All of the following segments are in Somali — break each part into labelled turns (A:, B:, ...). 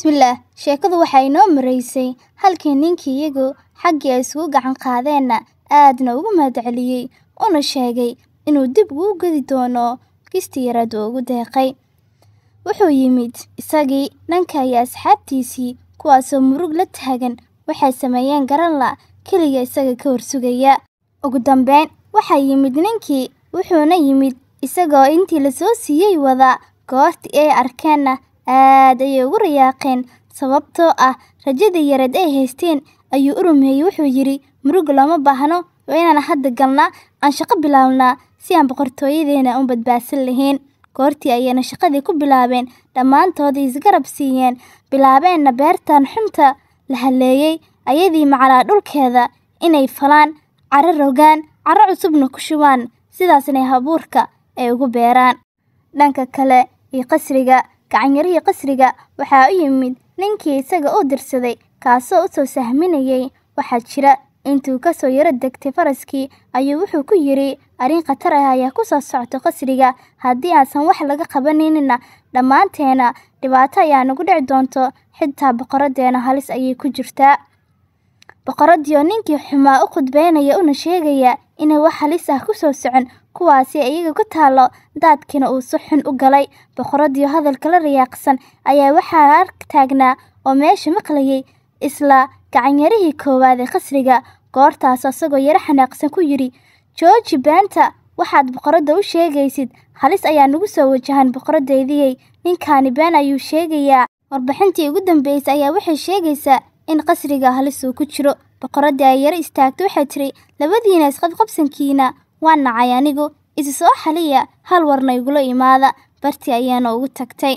A: bismillaah sheekadu waxay inoo maraysay halkii ninkii iyagu xaggii ay isugu gacan qaadeenna aadna ugu mahadceliyey una sheegay inuu dib ugu gedi doono kisti yaraad uu ugu deeqay wuxuu yimid isagii dhanka iyo asxaabtiisii kuwaasoo murug la taagan waxay sameeyeen garanla keliga isaga ka horsugaya ugu dambeyn waxaa yimid ninkii wuxuuna yimid isagoo intii la soo siiyey wada goortii ay arkeenna aada ayay ugu rayaaqeen sababtoo ah rajadii yareed ay haysteen ayuu u rumeeyey wuxuu yidhi muruga looma baahno waa inaan hadda galnaa aan shaqo bilaabnaa si aan boqortooyadeena u badbaadsan lahayn goortii ayayna shaqadii ku bilaabeen dhammaantooda isgarab siiyeen bilaabeenna beertan xunta la haleeyey ayadii macalaa dhulkeeda inay falaan caro rogaan caro cusubna ku shubaan sidaasna habuurka ay ugu beeraan dhanka kale iyo qasriga gacanyarihii qasriga waxaa u yimid ninkii isaga u dirsaday kaasoo usoo soo sahminayay waxaa jira intuu ka soo yaro degtay faraskii ayuu wuxuu ku yiri arrin khatar ah ayaa ku soo socto qasriga haddii aansan wax laga qabanaynina dhammaanteena dhibaato ayaa nagu dhici doonto xitaa boqoradeena halis ayay ku jirtaa boqoradii oo ninkii xumaa u khudbaynaya una sheegaya inay wax halis ah ku soo socon kuwaasi iyaga ku taallo daadkiina uu si xun u galay boqoradiio hadalka la riyaaqsan ayaa waxaa arg taagnaa oo meesha maqlayay isla gacanyarihii koowaad ee qasriga goortaas isagoo yaro xanaaqsan ku yidhi jooji beenta waxaad boqoradda u sheegaysid halis ayaa nagu soo wajahan boqoraddeediyey ninkaani been ayuu sheegayaa warbixintii ugu dambeysay ayaa waxay sheegaysaa in qasriga halis uu ku jiro boqoraddii ay yaro istaagto waxay tiri labadiina isqabqabsankiina waan nacay anigu isi soo xaliya hal warna igula imaada bartii ayaana ugu tagtay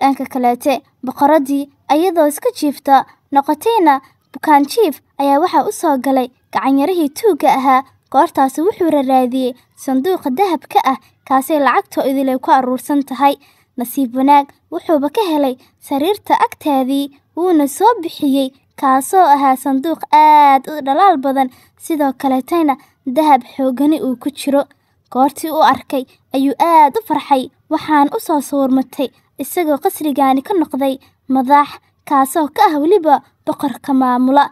A: dhanka kaleete boqoradii ayadoo iska jiifta noqotayna bukaanjiif ayaa waxaa u soo galay gacanyarihii tuugga ahaa goortaasi wuxuu raraadiyey sanduuqa dahabka ah kaasay lacagtoo idilay ku aruursan tahay nasiib wanaag wuxuuba ka helay sariirta agtaadii wuuna soo bixiyey kaasoo ahaa sanduuq aad u dhalaal badan sidoo kaletayna dahab xoogani uu ku jiro goortii uu arkay ayuu aad u farxay waxaan u soo sawirmatay isagoo qasrigaani ka noqday madaax kaasoo ka ah weliba boqorka maamula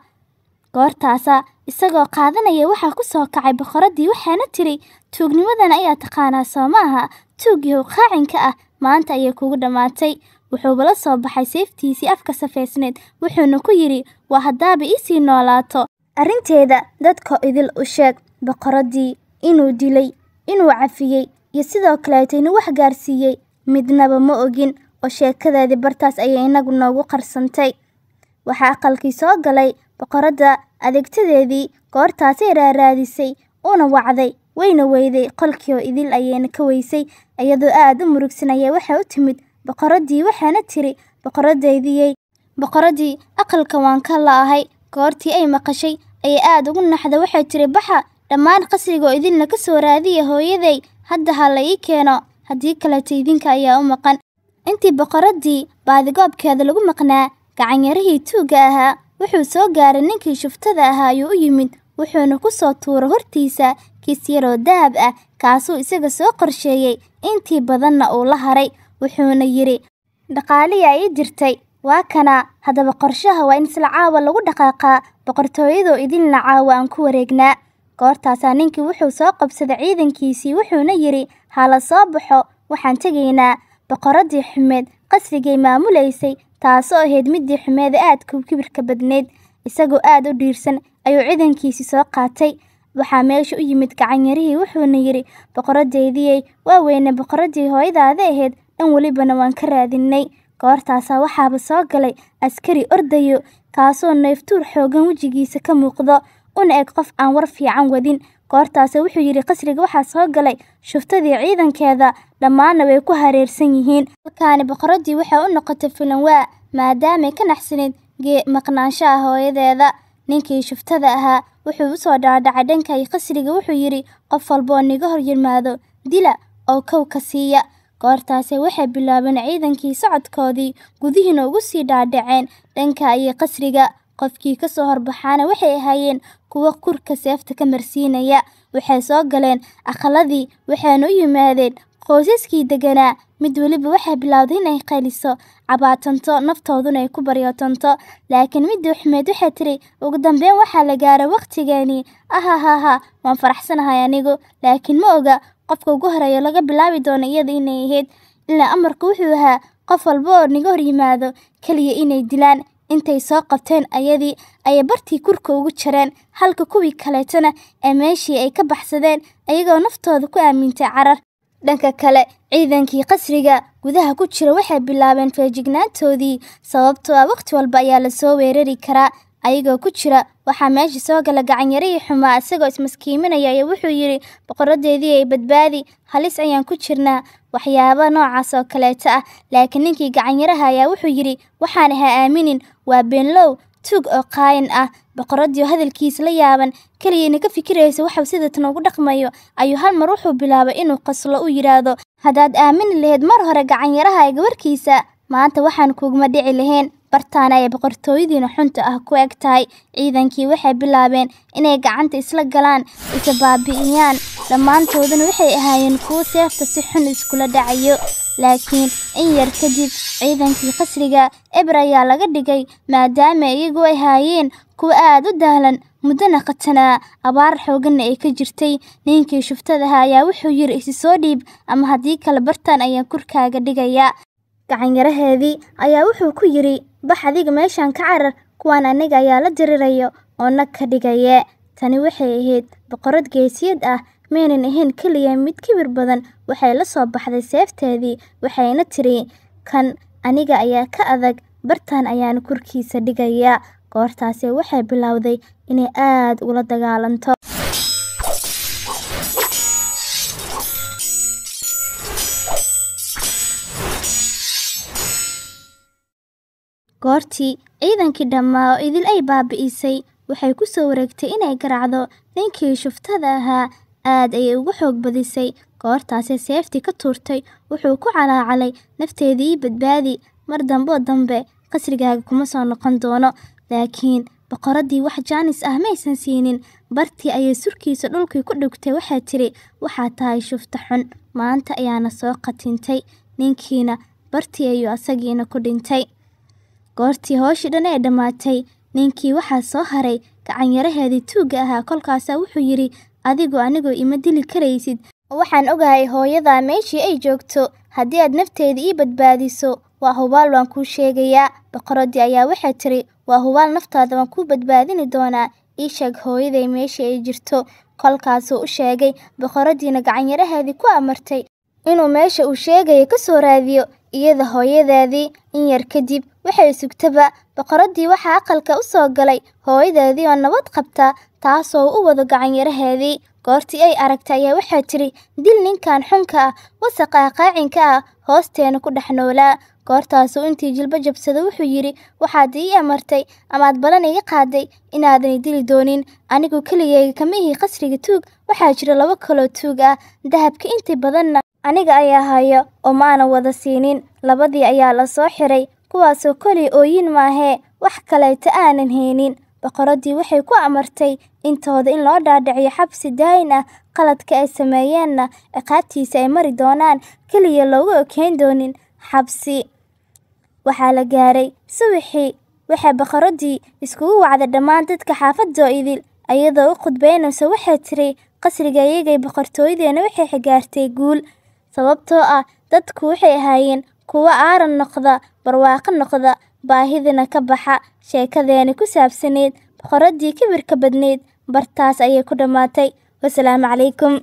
A: goortaasa isagoo qaadanaya waxaa ku soo kacay boqoraddii waxaana tiri tuugnimadan ayaa taqaanaa soomaaha ma qaacinka ah maanta ayay kugu dhammaatay wuxuubala soo baxay sayftiisii afka safeysneed wuxuuna ku yidhi waa haddaaba iisii noolaato Arrinteeda dadka idil u sheeg boqoraddii inuu dilay, inuu cafiyey iyo sidoo kaleeto wax gaarsiiyey midnaba ma ogin oo sheekadeedii bartaas ayay inagu noogu qarsantay. Waxaa aqalkii soo galay boqoradda adeegtadeedii goortaasay raaraadisay uuna wacday wayna weyday qolkii oo idil ayayna ka weysay iyadoo aad u murugsanaya waxay u timid boqoraddii waxaana tiri boqoraddeediyey boqoraddii aqalka waan ka la'ahay goortii ay maqashay ee aad ugu naxda waxay tiri baxa dhammaan qasrigo idinla ka soo raadiya hooyaday hadda ha la ii keeno haddii kaleeto idinka ayaa u maqan intii boqoraddii baadigoobkeeda lagu maqnaa gacanyarihii tuugga ahaa wuxuu soo gaaray ninkii shuftada ahaa ayuu u yimid wuxuuna ku soo tuuro hortiisa kiis yaroo daab ah kaasuu isaga soo qorsheeyey intii badanna uu la haray wuxuuna yidhi dhaqaaliyaa ii jirtay waa kana haddaba qorshaha waa in isla caawa lagu dhaqaaqaa boqortooyadoo idinla caawa aan ku wareegnaa goortaasaa ninkii wuxuu soo qabsaday ciidankiisii wuxuuna yidhi hala soo baxo waxaan tegaynaa boqoraddii xumeed qasrigay maamulaysay taasoo ahayd middii xumeeda aadka kibirka badneyd isagoo aad u dhiirsan ayuu ciidankiisii soo qaatay waxaa meesha u yimid gacanyarihii wuxuuna yidhi boqoraddeediyey waa weyne boqoraddii hooyadaada ahayd dhan welibana waan ka raadinay Goortaasa waxaaba soo galay askari ordayo kaasoo neeftuur xoogan wejigiisa ka muuqdo una eg qof aan war fiican wadin. Goortaasa wuxuu yidhi qasriga waxaa soo galay shuftadii ciidankeeda dhammaanna way ku hareersan yihiin. Halkaani boqoraddii waxay u noqotay filan maadaamay ka naxsanayd maqnaanshaha hooyadeeda. Ninkii shuftada ahaa wuxuu u soo dhaadhacay dhankay qasriga wuxuu yidhi qof walba oo niga hor yimaado dila oo kow ka siiya. Goortaasi waxay bilaabeen ciidankii socodkoodii, gudihiina ugu sii dhaadhaceen dhanka iyo qasriga. Qofkii ka soo horbaxaana waxay ahaayeen kuwo kurka seefta ka marsiinaya. Waxay soo galeen aqaladii waxaana u yimaadeen qoysaskii deganaa. Mid weliba waxay bilowday inay qayliso, cabaatanto, naftooduna ay ku baryootanto. Laakiin midda xumayd waxay tiri ugu dambeyn waxaa la gaaray wakhtigeenii, ahahaha, waan faraxsanahay anigu, laakiin ma oga Qofka ugu horeeya laga bilaabi doono iyada inay ahayd ilaa amarku wuxuu ahaa qof walba oo naga hor yimaado keliya inay dilaan intay soo qabteen ayadii ayay bartii kurka ugu jareen halka kuwii kaleetana ee meeshii ay ka baxsadeen ayagoo naftooda ku aamintay carar dhanka kale ciidankii qasriga gudaha ku jira waxay bilaabeen feejignaantoodii sababtoo ah wakhti walba ayaa lasoo weerari karaa ayagoo ku jira waxaa meesha soo gala gacanyarihii xumaa isagoo ismaskiiminaya ayaa wuxuu yidhi boqoradeedii ay badbaadi halis ayaan ku jirnaa waxyaaba noocaas oo kaleeto ah laakiin ninkii gacanyaraha ayaa wuxuu yidhi waxaan ha aaminin waa beenlow tuug oo qaayan ah boqoradii oo hadalkiisa la yaaban keliyana ka fikiraysa waxuu sidatan ugu dhaqmayo ayuu hal mar wuxuu bilaabay inuu qaslo u yidhaahdo haddaad aamini laheyd mar hore gacanyaraha ee gabarkiisa maanta waxaan kuuguma dhici lahayn bartaana ay boqortooyadiina xunta ah ku eg tahay ciidankii waxay bilaabeen inay gacanta isla galaan isa baabi'iyaan dhammaantooduna waxay ahaayeen kuwo seefta si xun iskula dhacayo laakiin in yar kadib ciidankii qasriga eber ayaa laga dhigay maadaama iyagu ahaayeen haayeen kuwa aad u daalan muddana khatanaa abaar xooganna ay ka jirtay ninkii shuftadaha ayaa wuxuu yiri isi soo dhiib ama haddii kale bartaan ayaan kurkaaga dhigayaa gacanyaraheedii ayaa wuxuu ku yiri Bax adiga meeshaan ka carar kuwaan aniga ayaa la lajarirayo oo nag ka nakadhigaye. Tani waxay ahayd boqorad geesiyad ah maynan ahayn keliya mid kibir badan waxay la soo baxday seefteedii waxayna tiri kan aniga ayaa ka adag bartan ayan kurkiisa dhigaya. Gortas waxay bilowday inay aad dagaalanto Goortii ciidankii dhammaa oo idil ay baabi'isay waxay ku soo wareegtay inay garacdo ninkii shuftada ahaa aad ayay ugu xoog badisay goortaase seeftii ka tuurtay wuxuu ku calaacalay nafteedii ii badbaadi mar damboo dambe qasrigaaga kuma soo noqon doono laakiin boqoraddii wax jaanis ah maysan siinin bartii ayay surkiisa dhulkii ku dhugtay waxay tiri waxaa tahay shufta xun maanta ayaana soo qatintay ninkiina bartii ayuu asagiina ku dhintay Goortii hawshii dhan ee dhammaatay, ninkii waxaa soo haray gacanyaraheedii tuugga ahaa kolkaasaa wuxuu yidhi adigu anigoo ima dili karaysid waxaan ogahay hooyadaa meeshii ay joogto haddii aad nafteeda ii badbaadiso waa hubaal waan kuu sheegayaa boqoradii ayaa waxay tiri waa hubaal naftaada waan kuu badbaadini doonaa ii sheeg hooyaday meeshii ay jirto kolkaasuu u sheegay boqoradiina gacanyaraheedii ku amartay inuu meesha uu sheegaya ka soo raadiyo iyada hooyadeedii in yar kadib waxay sugtaba boqoraddii waxaa aqalka u soo galay hooyadeedii oo nabad qabta taasoo u wado gacanyaraheedii goortii ay aragtay ayaa waxaa tiri dil ninkan xunka ah wasaqaa qaacinka ah hoosteena ku dhex noolaa goortaasuu intii jilbo jabsada wuxuu yidhi waxaad ii amartay amaad balan iga qaaday inaadani dili doonin anigu keligayga kama qasriga tuug waxaa jira labo kaloo tuug ah dahabka intii badanna aniga ayaa haya oo maanan wada siinin labadii ayaa la soo xiray kuwaasoo kolay ooyin maahee wax kalayta aanan haynin boqoraddii waxay ku amartay intooda in loo dhaadhiciyo xabsi daayin ah qaladka ay sameeyeenna ciqaabtiisa ay mari doonaan keliya loogu ekeyn doonin xabsi waxaa la gaaray suwixii waxay boqoraddii iskugu wacday dhammaan dadka xaafadoo idil ayadoo u khudbaynayso waxay tiri qasriga iyagay boqortooyadeena waxay xigaartay guul sababtoo ah dadku waxay ahaayeen kuwo aaran noqda barwaaqo noqda baahidina ka baxa sheekadeeni ku saabsanayd boqoraddii kibirka badneyd bartaas ayay ku dhammaatay wasalaamu calaykum